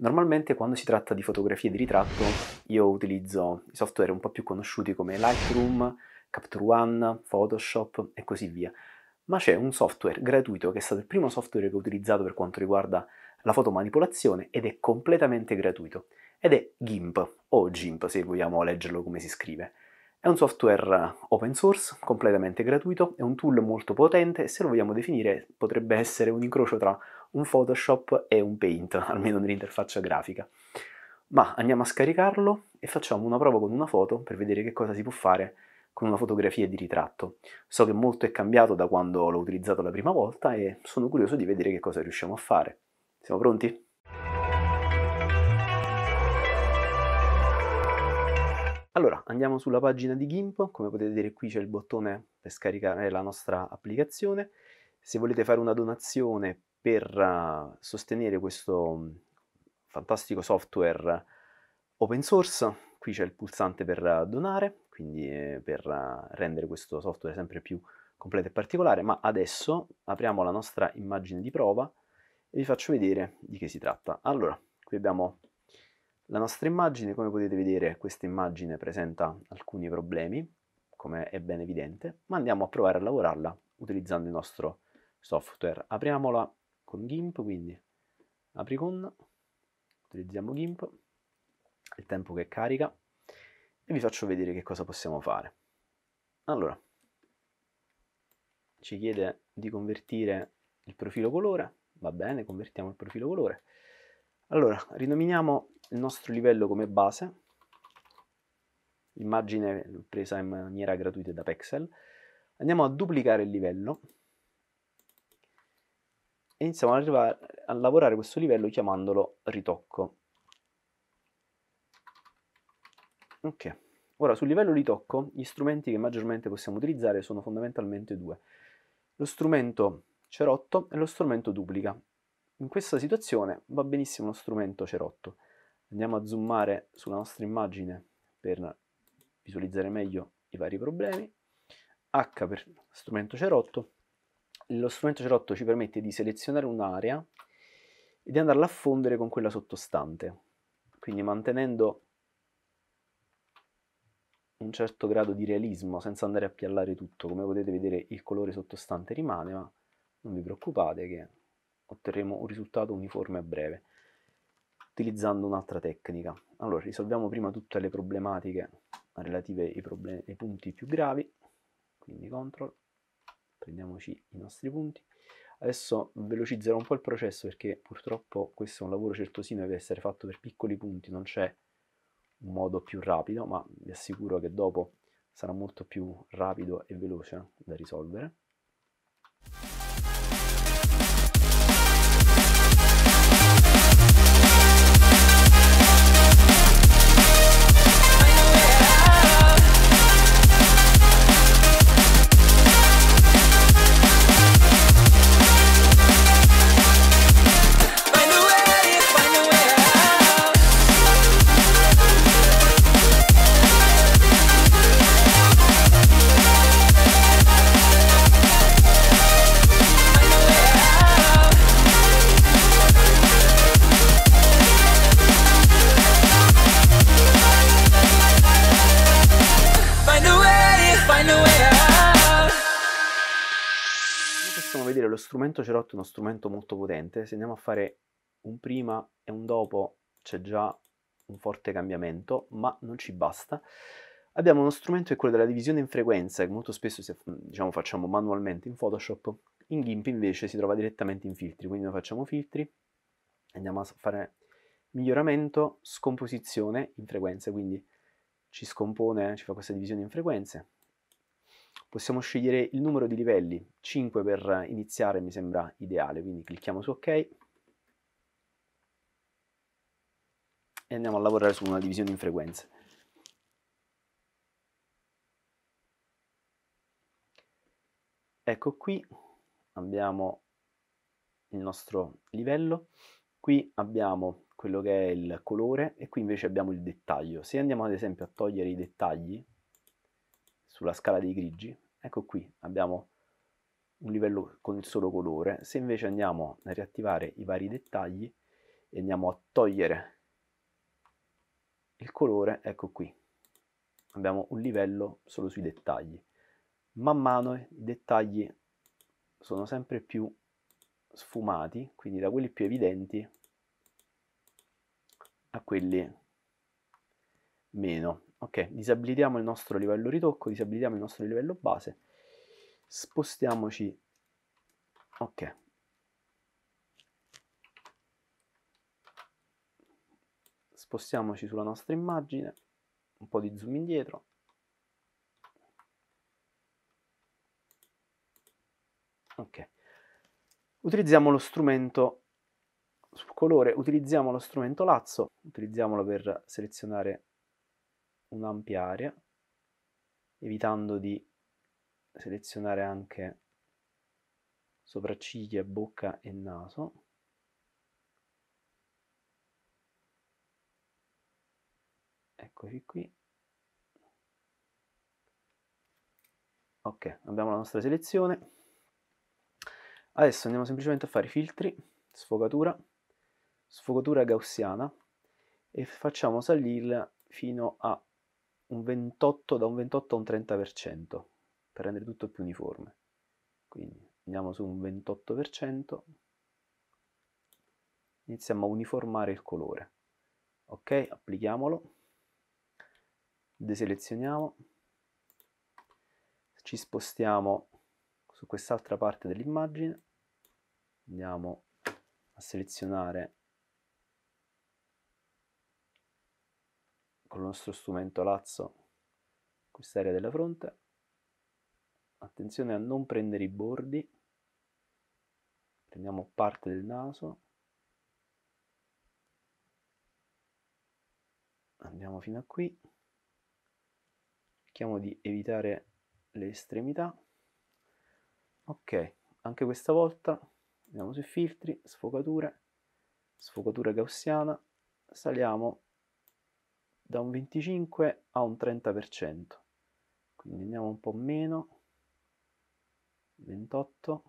Normalmente quando si tratta di fotografie di ritratto io utilizzo i software un po' più conosciuti come Lightroom, Capture One, Photoshop e così via, ma c'è un software gratuito che è stato il primo software che ho utilizzato per quanto riguarda la fotomanipolazione ed è completamente gratuito ed è GIMP o GIMP se vogliamo leggerlo come si scrive. È un software open source, completamente gratuito, è un tool molto potente e se lo vogliamo definire potrebbe essere un incrocio tra un Photoshop e un Paint, almeno nell'interfaccia grafica. Ma andiamo a scaricarlo e facciamo una prova con una foto per vedere che cosa si può fare con una fotografia di ritratto. So che molto è cambiato da quando l'ho utilizzato la prima volta e sono curioso di vedere che cosa riusciamo a fare. Siamo pronti? Allora, andiamo sulla pagina di GIMP, come potete vedere qui c'è il bottone per scaricare la nostra applicazione. Se volete fare una donazione per eh, sostenere questo mm, fantastico software open source. Qui c'è il pulsante per donare, quindi eh, per eh, rendere questo software sempre più completo e particolare, ma adesso apriamo la nostra immagine di prova e vi faccio vedere di che si tratta. Allora, qui abbiamo la nostra immagine, come potete vedere questa immagine presenta alcuni problemi, come è ben evidente, ma andiamo a provare a lavorarla utilizzando il nostro software. Apriamola con GIMP, quindi apri con, utilizziamo GIMP, il tempo che carica e vi faccio vedere che cosa possiamo fare. Allora, ci chiede di convertire il profilo colore, va bene, convertiamo il profilo colore. Allora, rinominiamo il nostro livello come base, immagine presa in maniera gratuita da Pexel, andiamo a duplicare il livello iniziamo ad arrivare, a lavorare questo livello chiamandolo ritocco. Ok, ora sul livello ritocco gli strumenti che maggiormente possiamo utilizzare sono fondamentalmente due. Lo strumento cerotto e lo strumento duplica. In questa situazione va benissimo lo strumento cerotto. Andiamo a zoomare sulla nostra immagine per visualizzare meglio i vari problemi. H per strumento cerotto lo strumento cerotto ci permette di selezionare un'area e di andarla a fondere con quella sottostante, quindi mantenendo un certo grado di realismo senza andare a piallare tutto, come potete vedere il colore sottostante rimane, ma non vi preoccupate che otterremo un risultato uniforme a breve utilizzando un'altra tecnica. Allora, risolviamo prima tutte le problematiche relative ai, problem ai punti più gravi, quindi control prendiamoci i nostri punti. Adesso velocizzerò un po' il processo perché purtroppo questo è un lavoro certosino che deve essere fatto per piccoli punti, non c'è un modo più rapido, ma vi assicuro che dopo sarà molto più rapido e veloce da risolvere. strumento cerotto è uno strumento molto potente, se andiamo a fare un prima e un dopo c'è già un forte cambiamento, ma non ci basta. Abbiamo uno strumento che è quello della divisione in frequenza, che molto spesso se, diciamo, facciamo manualmente in Photoshop, in GIMP invece si trova direttamente in filtri, quindi noi facciamo filtri, andiamo a fare miglioramento, scomposizione in frequenza, quindi ci scompone, ci fa questa divisione in frequenze, Possiamo scegliere il numero di livelli, 5 per iniziare mi sembra ideale, quindi clicchiamo su ok e andiamo a lavorare su una divisione in frequenze. Ecco qui abbiamo il nostro livello, qui abbiamo quello che è il colore e qui invece abbiamo il dettaglio. Se andiamo ad esempio a togliere i dettagli, sulla scala dei grigi, ecco qui abbiamo un livello con il solo colore. Se invece andiamo a riattivare i vari dettagli e andiamo a togliere il colore, ecco qui, abbiamo un livello solo sui dettagli. Man mano eh, i dettagli sono sempre più sfumati, quindi da quelli più evidenti a quelli meno ok, disabilitiamo il nostro livello ritocco, disabilitiamo il nostro livello base, spostiamoci, ok, spostiamoci sulla nostra immagine, un po' di zoom indietro, ok, utilizziamo lo strumento sul colore, utilizziamo lo strumento lazzo, utilizziamolo per selezionare un'ampia area, evitando di selezionare anche sopracciglia, bocca e naso. Eccoci qui. Ok, abbiamo la nostra selezione. Adesso andiamo semplicemente a fare filtri, sfogatura, sfogatura gaussiana e facciamo salirla fino a un 28, da un 28 a un 30% per rendere tutto più uniforme. Quindi andiamo su un 28%, iniziamo a uniformare il colore. Ok, applichiamolo, deselezioniamo, ci spostiamo su quest'altra parte dell'immagine, andiamo a selezionare con nostro strumento lazzo quest'area della fronte. Attenzione a non prendere i bordi. Prendiamo parte del naso. Andiamo fino a qui. Cerchiamo di evitare le estremità. Ok, anche questa volta andiamo sui filtri, sfocature, sfocatura gaussiana, saliamo da un 25 a un 30%. Quindi andiamo un po' meno, 28,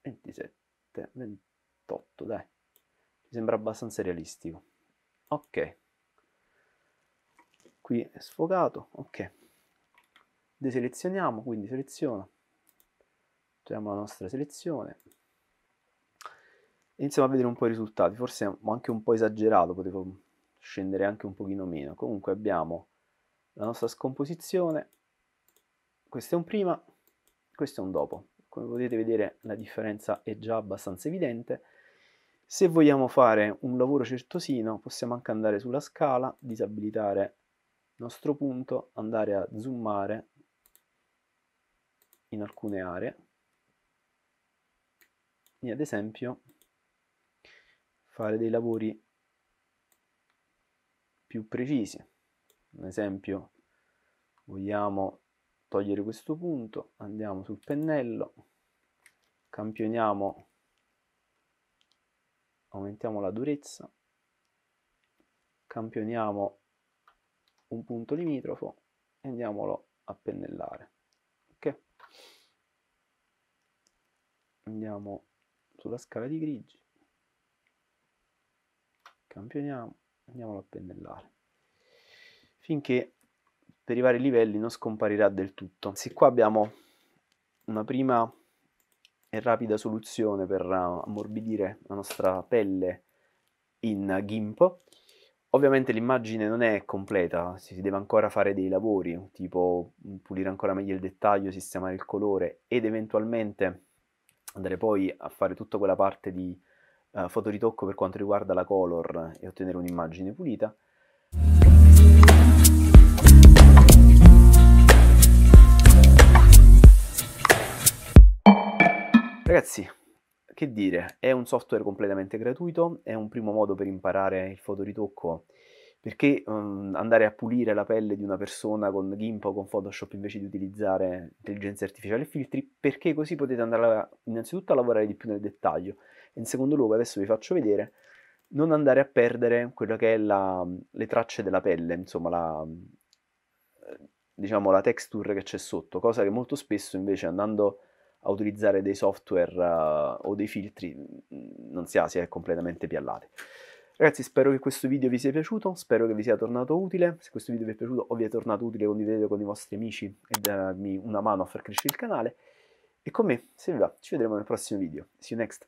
27, 28, dai. Mi sembra abbastanza realistico. Ok. Qui è sfocato, ok. Deselezioniamo, quindi seleziono. Togliamo la nostra selezione iniziamo a vedere un po' i risultati, forse ho anche un po' esagerato, potevo scendere anche un pochino meno. Comunque abbiamo la nostra scomposizione, questo è un prima, questo è un dopo. Come potete vedere la differenza è già abbastanza evidente. Se vogliamo fare un lavoro certosino possiamo anche andare sulla scala, disabilitare il nostro punto, andare a zoomare in alcune aree. E ad esempio fare dei lavori più precisi. Ad esempio, vogliamo togliere questo punto, andiamo sul pennello, campioniamo, aumentiamo la durezza, campioniamo un punto limitrofo e andiamolo a pennellare. Ok? Andiamo sulla scala di grigi, campioniamo, andiamolo a pennellare finché per i vari livelli non scomparirà del tutto se qua abbiamo una prima e rapida soluzione per ammorbidire la nostra pelle in GIMP Ovviamente l'immagine non è completa, si deve ancora fare dei lavori, tipo pulire ancora meglio il dettaglio, sistemare il colore ed eventualmente andare poi a fare tutta quella parte di eh, fotoritocco per quanto riguarda la color e ottenere un'immagine pulita. Ragazzi, che dire, è un software completamente gratuito, è un primo modo per imparare il fotoritocco perché um, andare a pulire la pelle di una persona con GIMP o con Photoshop invece di utilizzare intelligenza artificiale e filtri, perché così potete andare a, innanzitutto a lavorare di più nel dettaglio, in secondo luogo adesso vi faccio vedere non andare a perdere quello che è la, le tracce della pelle, insomma la, diciamo, la texture che c'è sotto, cosa che molto spesso invece andando a utilizzare dei software uh, o dei filtri mm, non si ha, si è completamente piallati. Ragazzi spero che questo video vi sia piaciuto, spero che vi sia tornato utile, se questo video vi è piaciuto o vi è tornato utile condividete con i vostri amici e darmi una mano a far crescere il canale e con me, se vi va, ci vedremo nel prossimo video. See you next!